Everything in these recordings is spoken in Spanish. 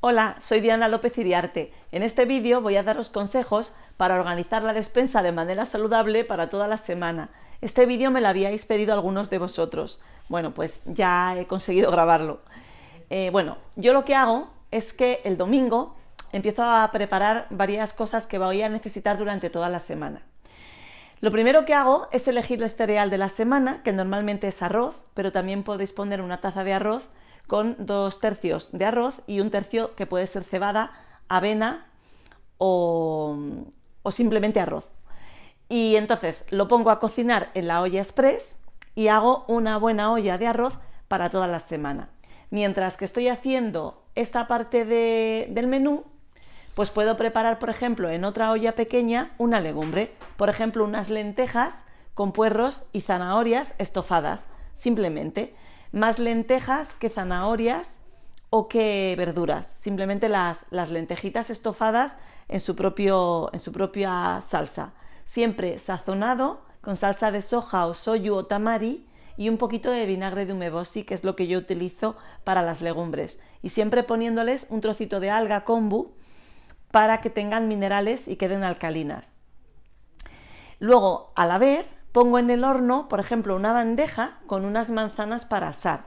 Hola, soy Diana López Iriarte. En este vídeo voy a daros consejos para organizar la despensa de manera saludable para toda la semana. Este vídeo me lo habíais pedido algunos de vosotros. Bueno, pues ya he conseguido grabarlo. Eh, bueno, yo lo que hago es que el domingo empiezo a preparar varias cosas que voy a necesitar durante toda la semana. Lo primero que hago es elegir el cereal de la semana, que normalmente es arroz, pero también podéis poner una taza de arroz con dos tercios de arroz y un tercio que puede ser cebada, avena o, simplemente arroz. Y entonces lo pongo a cocinar en la olla express y hago una buena olla de arroz para toda la semana. Mientras que estoy haciendo esta parte del menú, pues puedo preparar, por ejemplo, en otra olla pequeña una legumbre, por ejemplo, unas lentejas con puerros y zanahorias estofadas, simplemente más lentejas que zanahorias o que verduras, simplemente las, lentejitas estofadas en su, propio, en su propia salsa. Siempre sazonado con salsa de soja o soyu o tamari y un poquito de vinagre de umeboshi, que es lo que yo utilizo para las legumbres. Y siempre poniéndoles un trocito de alga kombu para que tengan minerales y queden alcalinas. Luego, a la vez, Pongo en el horno, por ejemplo, una bandeja con unas manzanas para asar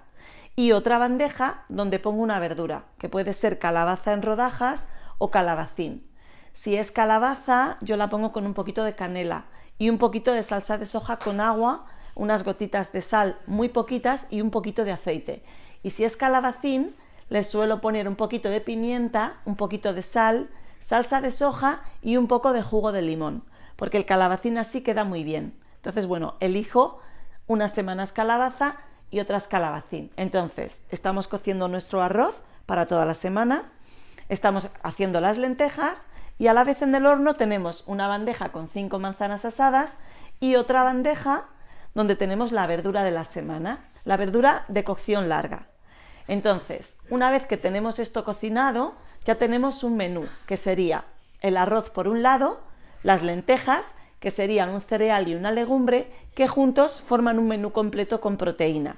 y otra bandeja donde pongo una verdura, que puede ser calabaza en rodajas o calabacín. Si es calabaza, yo la pongo con un poquito de canela y un poquito de salsa de soja con agua, unas gotitas de sal muy poquitas y un poquito de aceite. Y si es calabacín, le suelo poner un poquito de pimienta, un poquito de sal, salsa de soja y un poco de jugo de limón, porque el calabacín así queda muy bien. Entonces, bueno, elijo unas semanas calabaza y otra calabacín. Entonces, estamos cociendo nuestro arroz para toda la semana, estamos haciendo las lentejas y a la vez en el horno tenemos una bandeja con cinco manzanas asadas y otra bandeja donde tenemos la verdura de la semana, la verdura de cocción larga. Entonces, una vez que tenemos esto cocinado, ya tenemos un menú que sería el arroz por un lado, las lentejas que serían un cereal y una legumbre, que juntos forman un menú completo con proteína.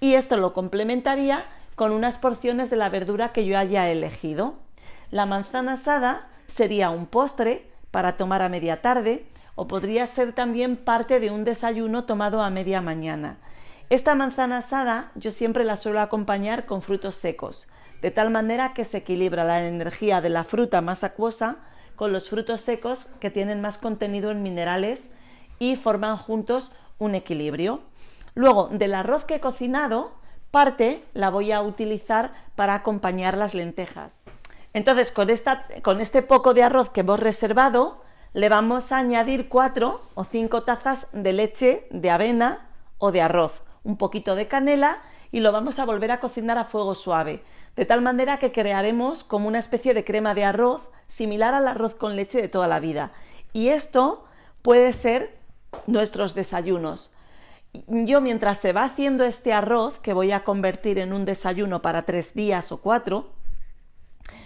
Y esto lo complementaría con unas porciones de la verdura que yo haya elegido. La manzana asada sería un postre para tomar a media tarde o podría ser también parte de un desayuno tomado a media mañana. Esta manzana asada yo siempre la suelo acompañar con frutos secos, de tal manera que se equilibra la energía de la fruta más acuosa con los frutos secos que tienen más contenido en minerales y forman juntos un equilibrio. Luego, del arroz que he cocinado, parte la voy a utilizar para acompañar las lentejas. Entonces, con, este poco de arroz que hemos reservado, le vamos a añadir 4 o 5 tazas de leche de avena o de arroz, un poquito de canela y lo vamos a volver a cocinar a fuego suave, de tal manera que crearemos como una especie de crema de arroz similar al arroz con leche de toda la vida. Y esto puede ser nuestros desayunos. Yo mientras se va haciendo este arroz, que voy a convertir en un desayuno para tres días o cuatro,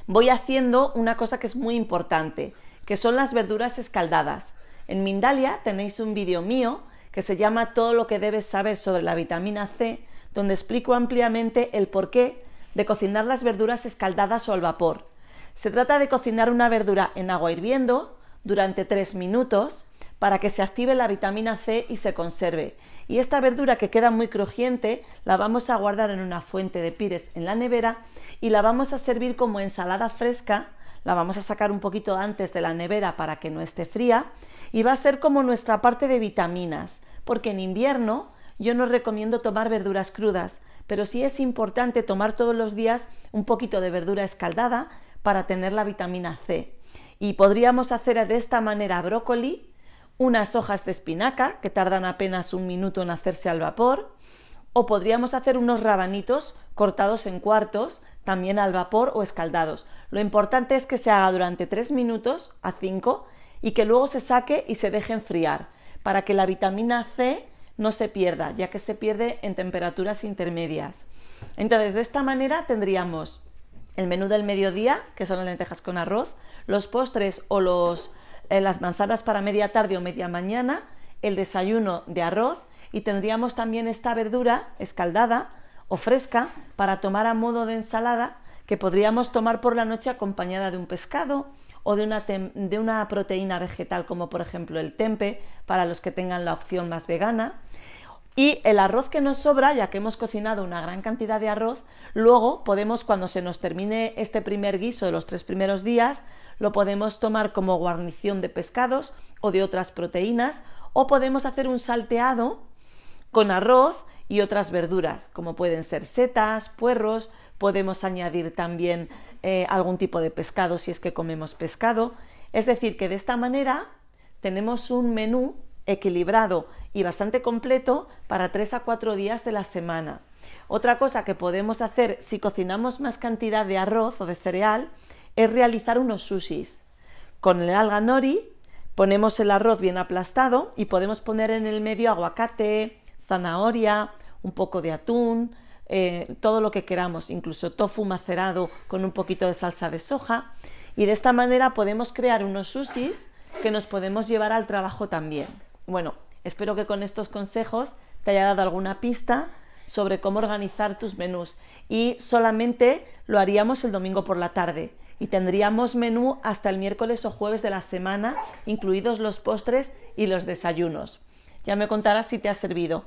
voy haciendo una cosa que es muy importante, que son las verduras escaldadas. En Mindalia tenéis un vídeo mío que se llama Todo lo que debes saber sobre la vitamina C, donde explico ampliamente el porqué de cocinar las verduras escaldadas o al vapor. Se trata de cocinar una verdura en agua hirviendo durante 3 minutos para que se active la vitamina C y se conserve. Y esta verdura que queda muy crujiente la vamos a guardar en una fuente de pires en la nevera y la vamos a servir como ensalada fresca. La vamos a sacar un poquito antes de la nevera para que no esté fría y va a ser como nuestra parte de vitaminas, porque en invierno yo no recomiendo tomar verduras crudas, pero sí es importante tomar todos los días un poquito de verdura escaldada para tener la vitamina C. Y podríamos hacer de esta manera brócoli, unas hojas de espinaca que tardan apenas un minuto en hacerse al vapor, o podríamos hacer unos rabanitos cortados en cuartos, también al vapor o escaldados. Lo importante es que se haga durante 3 minutos a 5 y que luego se saque y se deje enfriar para que la vitamina C no se pierda, ya que se pierde en temperaturas intermedias. Entonces, de esta manera tendríamos el menú del mediodía, que son las lentejas con arroz, los postres o eh, las manzanas para media tarde o media mañana, el desayuno de arroz y tendríamos también esta verdura escaldada o fresca para tomar a modo de ensalada que podríamos tomar por la noche acompañada de un pescado, o de una, de una proteína vegetal como por ejemplo el tempe, para los que tengan la opción más vegana. Y el arroz que nos sobra, ya que hemos cocinado una gran cantidad de arroz, luego podemos, cuando se nos termine este primer guiso de los tres primeros días, lo podemos tomar como guarnición de pescados o de otras proteínas, o podemos hacer un salteado con arroz y otras verduras, como pueden ser setas, puerros, podemos añadir también eh, algún tipo de pescado si es que comemos pescado. Es decir, que de esta manera tenemos un menú equilibrado y bastante completo para 3 a 4 días de la semana. Otra cosa que podemos hacer si cocinamos más cantidad de arroz o de cereal es realizar unos sushis. Con el alga nori ponemos el arroz bien aplastado y podemos poner en el medio aguacate, zanahoria, un poco de atún, eh, todo lo que queramos, incluso tofu macerado con un poquito de salsa de soja. Y de esta manera podemos crear unos sushis que nos podemos llevar al trabajo también. Bueno, espero que con estos consejos te haya dado alguna pista sobre cómo organizar tus menús y solamente lo haríamos el domingo por la tarde y tendríamos menú hasta el miércoles o jueves de la semana, incluidos los postres y los desayunos. Ya me contarás si te ha servido.